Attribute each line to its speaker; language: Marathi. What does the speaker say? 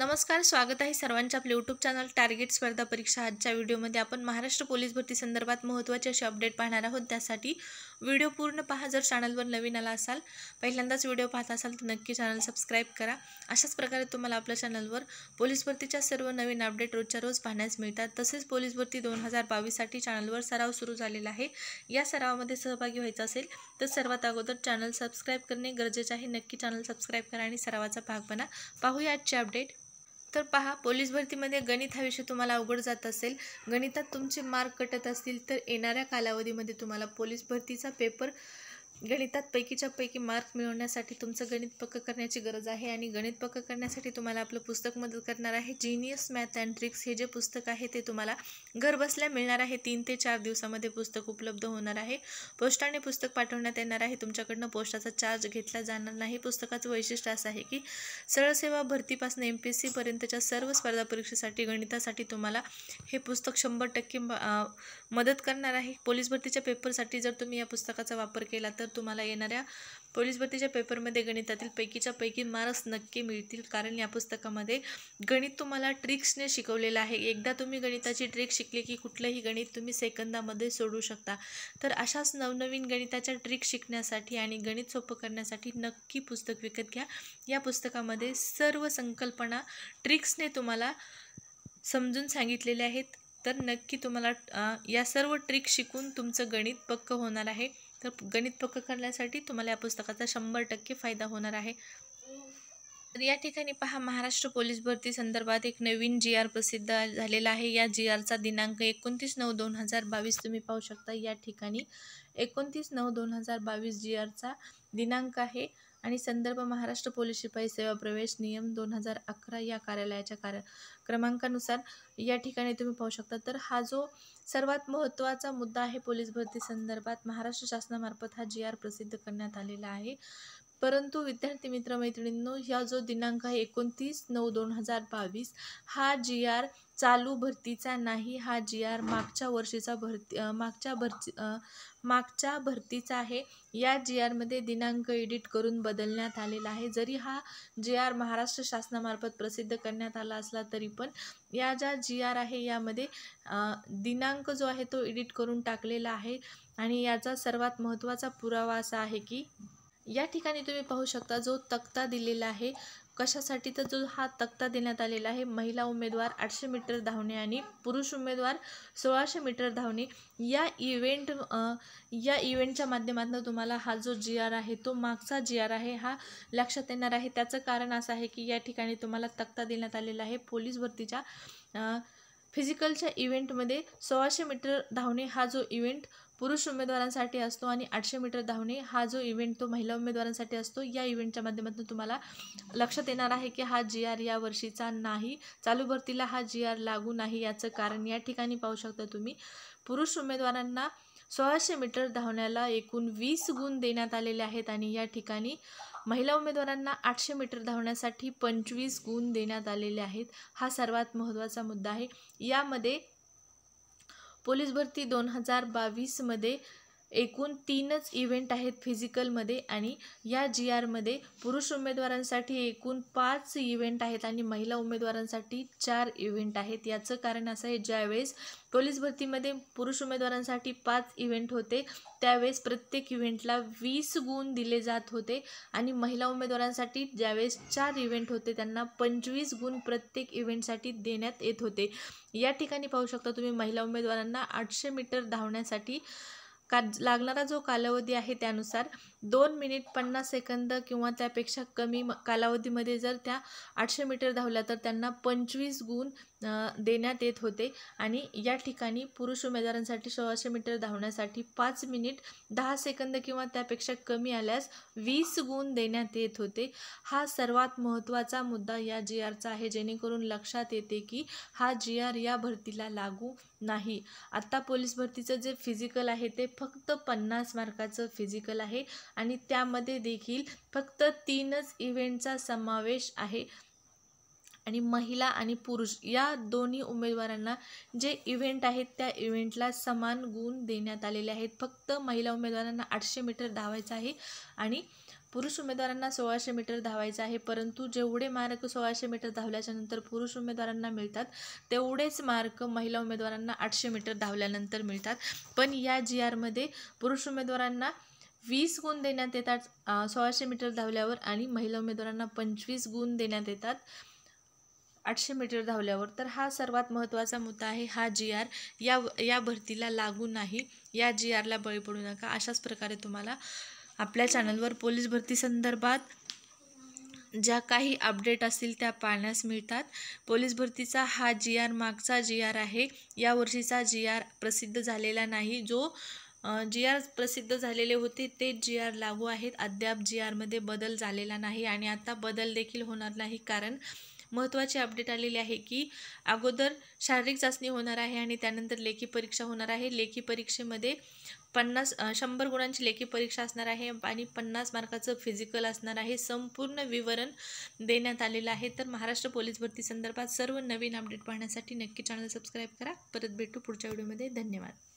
Speaker 1: नमस्कार स्वागत आहे सर्वांच्या आपल्या यूट्यूब चॅनल टार्गेट स्पर्धा परीक्षा आजच्या व्हिडिओमध्ये आपण महाराष्ट्र पोलीस भरती संदर्भात महत्त्वाचे असे अपडेट पाहणार आहोत त्यासाठी व्हिडिओ पूर्ण पहा जर चॅनलवर नवीन आला असाल पहिल्यांदाच व्हिडिओ पाहत असाल तर नक्की चॅनल सबस्क्राईब करा अशाच प्रकारे तुम्हाला आपल्या चॅनलवर पोलीस भरतीच्या सर्व नवीन अपडेट रोजच्या रोज पाहण्यास मिळतात तसेच पोलीस भरती दोन हजार बावीससाठी चॅनलवर सराव सुरू झालेला आहे या सरावामध्ये सहभागी व्हायचा असेल तर सर्वात अगोदर चॅनल सबस्क्राईब करणे गरजेचे आहे नक्की चॅनल सबस्क्राईब करा आणि सरावाचा भाग बना पाहूया आजचे अपडेट तर पहा पोलीस भरतीमध्ये गणित हा विषय तुम्हाला अवघड जात असेल गणितात तुमचे मार्क कटत असतील तर येणाऱ्या कालावधीमध्ये तुम्हाला पोलीस भरतीचा पेपर गणितात पैकीच्या पैकी मार्क मिळवण्यासाठी तुमचं गणित पक्क करण्याची गरज आहे आणि गणित पक्क करण्यासाठी तुम्हाला आपलं पुस्तक मदत करणार आहे जीनियस मॅथ अँड ट्रिक्स हे जे पुस्तक आहे ते तुम्हाला घरबसल्या मिळणार आहे तीन ते चार दिवसामध्ये पुस्तक उपलब्ध होणार आहे पोस्टाने पुस्तक पाठवण्यात येणार आहे तुमच्याकडनं पोस्टाचा चार्ज घेतला जाणार नाही पुस्तकाचं वैशिष्ट्य असं आहे की सरळसेवा भरतीपासून एम पी एस सीपर्यंतच्या सर्व स्पर्धा परीक्षेसाठी गणितासाठी तुम्हाला हे पुस्तक शंभर टक्के मदत करणार आहे पोलीस भरतीच्या पेपरसाठी जर तुम्ही या पुस्तकाचा वापर केला तर तुम्हाला येणाऱ्या पोलीस भरतीच्या पेपरमध्ये गणितातील पैकीच्या पैकी मार्क्स नक्की मिळतील कारण या पुस्तकामध्ये गणित तुम्हाला ट्रिक्सने शिकवलेलं आहे एकदा तुम्ही गणिताची ट्रिक शिकली की कुठलंही गणित तुम्ही सेकंदामध्ये सोडू शकता तर अशाच नवनवीन गणिताच्या ट्रिक शिकण्यासाठी आणि गणित सोपं करण्यासाठी नक्की पुस्तक विकत घ्या या पुस्तकामध्ये सर्व संकल्पना ट्रिक्सने तुम्हाला समजून सांगितलेल्या आहेत तर नक्की तुम्हाला या सर्व ट्रिक शिकून तुमचं गणित पक्क होणार आहे तर गणित पक्क करण्यासाठी तुम्हाला या पुस्तकाचा शंभर टक्के फायदा होणार आहे तर या ठिकाणी पहा महाराष्ट्र पोलीस भरती संदर्भात एक नवीन जी आर प्रसिद्ध झालेला आहे या जी आरचा दिनांक एकोणतीस नऊ दोन हजार बावीस तुम्ही पाहू शकता या ठिकाणी एकोणतीस नऊ दोन हजार बावीस जी आरचा दिनांक आहे आणि संदर्भ महाराष्ट्र पोलीस शिपाई सेवा प्रवेश नियम दोन हजार अकरा या कार्यालयाच्या कार्य क्रमांकानुसार या ठिकाणी तुम्ही पाहू शकता तर हा जो सर्वात महत्त्वाचा मुद्दा आहे पोलीस भरती संदर्भात महाराष्ट्र शासनामार्फत हा जी आर प्रसिद्ध करण्यात आलेला आहे परंतु विद्यार्थी मित्रमैत्रिणींनो ह्या जो दिनांक आहे एकोणतीस नऊ दोन हजार बावीस हा जी आर चालू भरतीचा नाही हा जी आर मागच्या वर्षीचा भरती मागच्या भरती मागच्या भरतीचा आहे या जी आरमध्ये दिनांक एडिट करून बदलण्यात आलेला आहे जरी हा जी आर महाराष्ट्र शासनामार्फत प्रसिद्ध करण्यात आला असला तरी पण या ज्या जी आर आहे यामध्ये दिनांक जो आहे तो एडिट करून टाकलेला आहे आणि याचा सर्वात महत्त्वाचा पुरावा असा आहे की या ठिकाणी तुम्ही पाहू शकता जो तक्ता दिलेला आहे कशासाठी तर जो हा तक्ता देण्यात आलेला आहे महिला उमेदवार आठशे मीटर धावणे आणि पुरुष उमेदवार सोळाशे मीटर धावणे या इव्हेंट या इव्हेंटच्या माध्यमातून तुम्हाला हा जो जी आर आहे तो मागचा जी आर आहे हा लक्षात येणार आहे त्याचं कारण असं आहे की या ठिकाणी तुम्हाला तक्ता देण्यात आलेला आहे पोलीस भरतीच्या फिजिकलच्या इव्हेंटमध्ये सोळाशे मीटर धावणे हा जो इव्हेंट पुरुष उमेदवारांसाठी असतो आणि आठशे मीटर धावणे हा जो इव्हेंट तो महिला उमेदवारांसाठी असतो या इव्हेंटच्या माध्यमातून तुम्हाला लक्षात येणार आहे की हा जी आर या वर्षीचा नाही चालू भरतीला हा जी आर लागू नाही याचं कारण या ठिकाणी पाहू शकता तुम्ही पुरुष उमेदवारांना सोळाशे मीटर धावण्याला एकूण वीस गुण देण्यात आलेले आहेत आणि या ठिकाणी महिला उमेदवारांना आठशे मीटर धावण्यासाठी पंचवीस गुण देण्यात आलेले आहेत हा सर्वात महत्त्वाचा मुद्दा आहे यामध्ये पोलीस भरती दोन हजार बावीसमध्ये एकूण तीनच इव्हेंट आहेत फिजिकलमध्ये आणि या जी आरमध्ये पुरुष उमेदवारांसाठी एकूण पाच इव्हेंट आहेत आणि महिला उमेदवारांसाठी चार इव्हेंट आहेत याचं कारण असं आहे ज्यावेळेस पोलीस भरतीमध्ये पुरुष उमेदवारांसाठी पाच इव्हेंट होते त्यावेळेस प्रत्येक इव्हेंटला वीस गुण दिले जात होते आणि महिला उमेदवारांसाठी ज्यावेळेस चार इव्हेंट होते त्यांना पंचवीस गुण प्रत्येक इव्हेंटसाठी देण्यात येत होते या ठिकाणी पाहू शकता तुम्ही महिला उमेदवारांना आठशे मीटर धावण्यासाठी का लागणारा जो कालावधी आहे त्यानुसार दोन मिनिट पन्नास सेकंद किंवा त्यापेक्षा कमी कालावधीमध्ये जर त्या आठशे मीटर धावल्या तर त्यांना पंचवीस गुण देण्यात येत होते आणि या ठिकाणी पुरुष उमेदवारांसाठी सोळाशे मीटर धावण्यासाठी पाच मिनिट दहा सेकंद किंवा त्यापेक्षा कमी आल्यास वीस गुण देण्यात येत होते हा सर्वात महत्त्वाचा मुद्दा या जी आरचा आहे जेणेकरून लक्षात येते की हा जी आर या भरतीला लागू नाही आत्ता पोलीस भरतीचं जे फिजिकल आहे ते फक्त पन्नास मार्काचं फिजिकल आहे आणि त्यामध्ये देखील फक्त तीनच इव्हेंटचा समावेश आहे आणि महिला आणि पुरुष या दोन्ही उमेदवारांना जे इव्हेंट आहेत त्या इव्हेंटला समान गुण देण्यात आलेले आहेत फक्त महिला उमेदवारांना आठशे मीटर धावायचं आहे आणि पुरुष उमेदवारांना सोळाशे मीटर धावायचं आहे परंतु जेवढे मार्क सोळाशे मीटर धावल्याच्यानंतर पुरुष उमेदवारांना मिळतात तेवढेच मार्क महिला उमेदवारांना आठशे मीटर धावल्यानंतर मिळतात पण या जी आरमध्ये पुरुष उमेदवारांना वीस गुण देण्यात येतात सोळाशे मीटर धावल्यावर आणि महिला उमेदवारांना पंचवीस गुण देण्यात येतात आठशे मीटर धावल्यावर तर हा सर्वात महत्त्वाचा मुद्दा आहे हा जी आर या या भरतीला लागू नाही या जी आरला बळी पडू नका अशाच प्रकारे तुम्हाला आपल्या चॅनलवर पोलीस भरती संदर्भात ज्या काही अपडेट असतील त्या पाहण्यास मिळतात पोलीस भरतीचा हा जी आर मागचा जी आर आहे यावर्षीचा जी आर प्रसिद्ध झालेला नाही जो जी आर प्रसिद्ध झालेले होते ते जी आर लागू आहेत अद्याप जी आरमध्ये बदल झालेला नाही आणि आता बदल देखील होणार नाही कारण महत्त्वाचे अपडेट आलेले आहे की अगोदर शारीरिक चाचणी होणार आहे आणि त्यानंतर लेखी परीक्षा होणार आहे लेखी परीक्षेमध्ये पन्नास शंभर गुणांची लेखी परीक्षा असणार आहे आणि पन्नास मार्काचं फिजिकल असणार आहे संपूर्ण विवरण देण्यात आलेलं आहे तर महाराष्ट्र पोलीस भरती संदर्भात सर्व नवीन अपडेट पाहण्यासाठी नक्की चॅनल सबस्क्राईब करा परत भेटू पुढच्या व्हिडिओमध्ये धन्यवाद